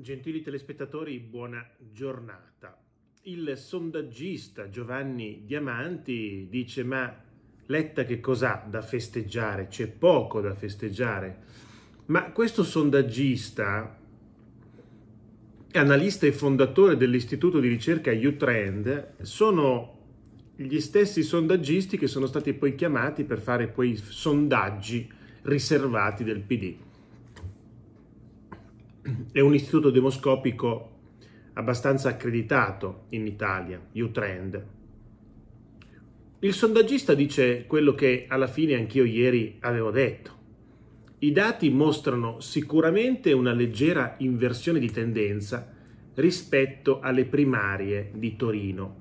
Gentili telespettatori, buona giornata. Il sondaggista Giovanni Diamanti dice ma Letta che cos'ha da festeggiare? C'è poco da festeggiare. Ma questo sondaggista, analista e fondatore dell'istituto di ricerca U-Trend, sono gli stessi sondaggisti che sono stati poi chiamati per fare quei sondaggi riservati del PD è un istituto demoscopico abbastanza accreditato in Italia, Utrend. Il sondaggista dice quello che alla fine anch'io ieri avevo detto. I dati mostrano sicuramente una leggera inversione di tendenza rispetto alle primarie di Torino.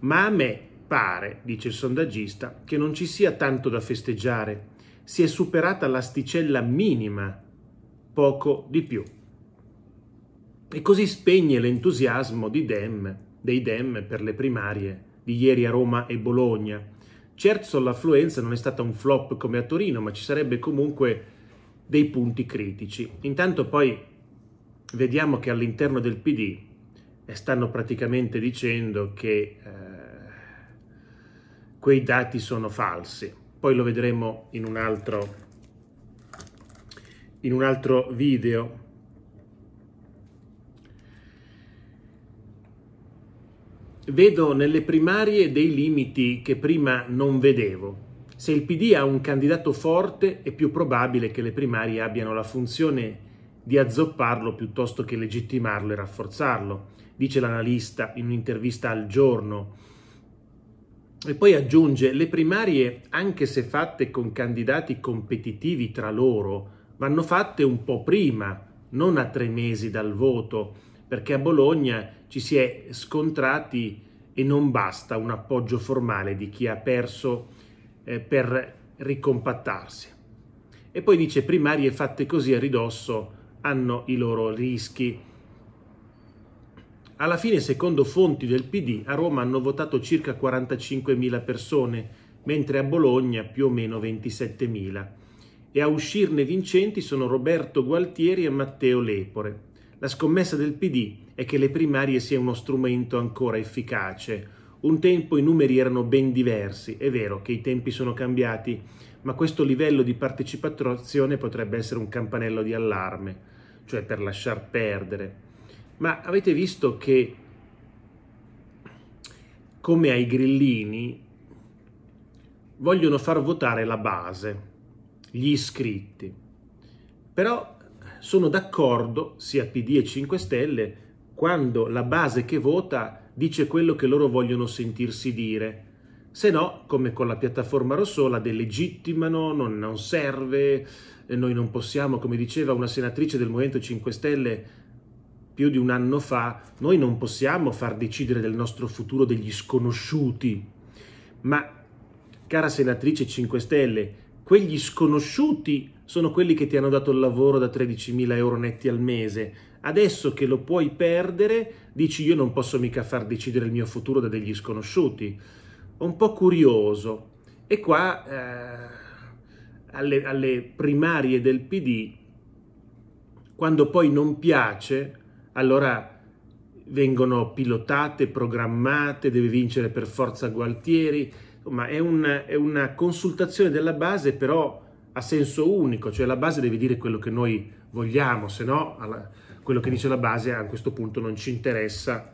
Ma a me pare, dice il sondaggista, che non ci sia tanto da festeggiare. Si è superata l'asticella minima, poco di più. E così spegne l'entusiasmo Dem, dei Dem per le primarie di ieri a Roma e Bologna. Certo l'affluenza non è stata un flop come a Torino, ma ci sarebbe comunque dei punti critici. Intanto poi vediamo che all'interno del PD eh, stanno praticamente dicendo che eh, quei dati sono falsi. Poi lo vedremo in un altro, in un altro video. vedo nelle primarie dei limiti che prima non vedevo. Se il PD ha un candidato forte è più probabile che le primarie abbiano la funzione di azzopparlo piuttosto che legittimarlo e rafforzarlo, dice l'analista in un'intervista al giorno. E poi aggiunge, le primarie, anche se fatte con candidati competitivi tra loro, vanno fatte un po' prima, non a tre mesi dal voto, perché a Bologna ci si è scontrati e non basta un appoggio formale di chi ha perso eh, per ricompattarsi. E poi dice primarie fatte così a ridosso hanno i loro rischi. Alla fine, secondo fonti del PD, a Roma hanno votato circa 45.000 persone, mentre a Bologna più o meno 27.000. E a uscirne vincenti sono Roberto Gualtieri e Matteo Lepore. La scommessa del PD è che le primarie sia uno strumento ancora efficace. Un tempo i numeri erano ben diversi, è vero che i tempi sono cambiati, ma questo livello di partecipazione potrebbe essere un campanello di allarme, cioè per lasciar perdere. Ma avete visto che come ai grillini vogliono far votare la base, gli iscritti. Però sono d'accordo, sia PD e 5 Stelle, quando la base che vota dice quello che loro vogliono sentirsi dire. Se no, come con la piattaforma rossola, delegittimano, non, non serve, noi non possiamo, come diceva una senatrice del Movimento 5 Stelle più di un anno fa, noi non possiamo far decidere del nostro futuro degli sconosciuti. Ma, cara senatrice 5 Stelle, quegli sconosciuti sono quelli che ti hanno dato il lavoro da 13.000 euro netti al mese. Adesso che lo puoi perdere, dici io non posso mica far decidere il mio futuro da degli sconosciuti. Un po' curioso. E qua eh, alle, alle primarie del PD, quando poi non piace, allora vengono pilotate, programmate, deve vincere per forza Gualtieri, ma è è una consultazione della base però a senso unico, cioè la base deve dire quello che noi vogliamo, se no alla, quello che dice la base a questo punto non ci interessa,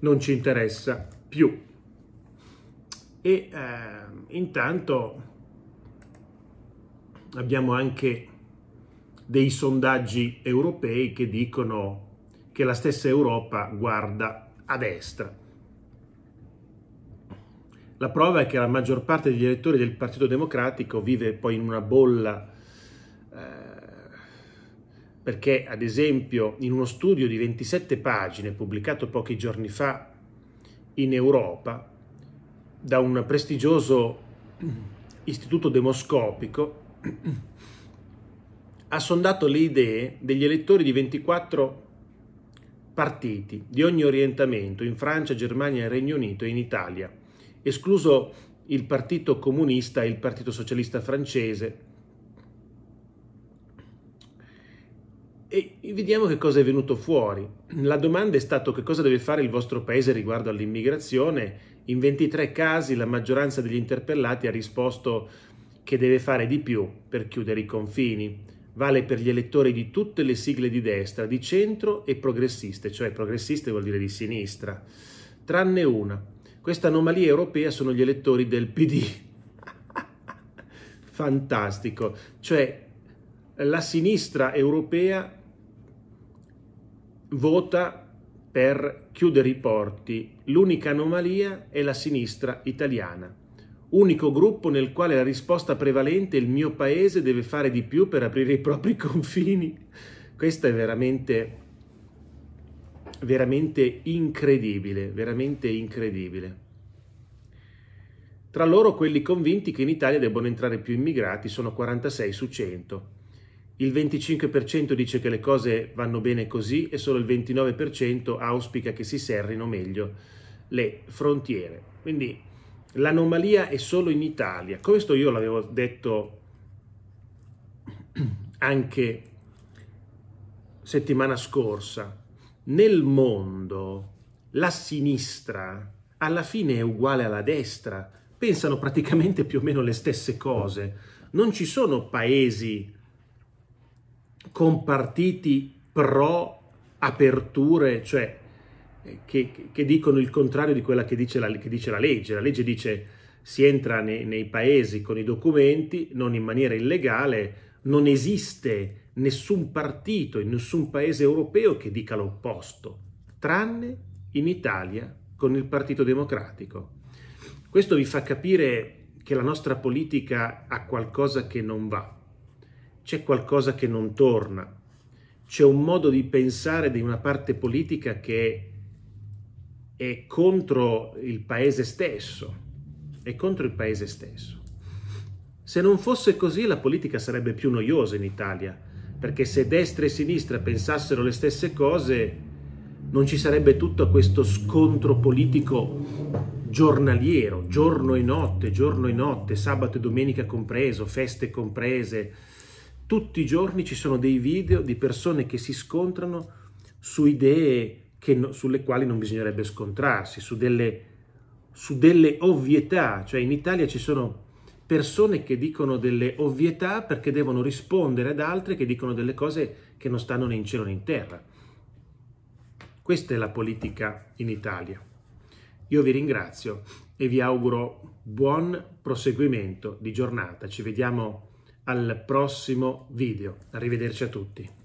non ci interessa più. E eh, intanto abbiamo anche dei sondaggi europei che dicono che la stessa Europa guarda a destra. La prova è che la maggior parte degli elettori del Partito Democratico vive poi in una bolla eh, perché ad esempio in uno studio di 27 pagine pubblicato pochi giorni fa in Europa da un prestigioso istituto demoscopico ha sondato le idee degli elettori di 24 partiti di ogni orientamento in Francia, Germania, Regno Unito e in Italia escluso il Partito Comunista e il Partito Socialista francese. E vediamo che cosa è venuto fuori. La domanda è stata che cosa deve fare il vostro paese riguardo all'immigrazione. In 23 casi la maggioranza degli interpellati ha risposto che deve fare di più per chiudere i confini. Vale per gli elettori di tutte le sigle di destra, di centro e progressiste, cioè progressiste vuol dire di sinistra, tranne una, questa anomalia europea sono gli elettori del PD. Fantastico. Cioè, la sinistra europea vota per chiudere i porti. L'unica anomalia è la sinistra italiana unico gruppo nel quale la risposta prevalente è il mio paese deve fare di più per aprire i propri confini. Questa è veramente veramente incredibile, veramente incredibile. Tra loro quelli convinti che in Italia debbano entrare più immigrati sono 46 su 100. Il 25% dice che le cose vanno bene così e solo il 29% auspica che si serrino meglio le frontiere. Quindi l'anomalia è solo in Italia. Questo io l'avevo detto anche settimana scorsa nel mondo la sinistra alla fine è uguale alla destra, pensano praticamente più o meno le stesse cose. Non ci sono paesi con partiti pro aperture, cioè eh, che, che, dicono il contrario di quella che dice la, che dice la legge. La legge dice si entra nei, nei paesi con i documenti, non in maniera illegale, non esiste nessun partito in nessun paese europeo che dica l'opposto, tranne in Italia con il Partito Democratico. Questo vi fa capire che la nostra politica ha qualcosa che non va, c'è qualcosa che non torna, c'è un modo di pensare di una parte politica che è contro il paese stesso, è contro il paese stesso. Se non fosse così la politica sarebbe più noiosa in Italia, perché se destra e sinistra pensassero le stesse cose non ci sarebbe tutto questo scontro politico giornaliero, giorno e notte, giorno e notte, sabato e domenica compreso, feste comprese. Tutti i giorni ci sono dei video di persone che si scontrano su idee che, sulle quali non bisognerebbe scontrarsi, su delle, su delle ovvietà. Cioè in Italia ci sono persone che dicono delle ovvietà perché devono rispondere ad altre che dicono delle cose che non stanno né in cielo né in terra. Questa è la politica in Italia. Io vi ringrazio e vi auguro buon proseguimento di giornata. Ci vediamo al prossimo video. Arrivederci a tutti.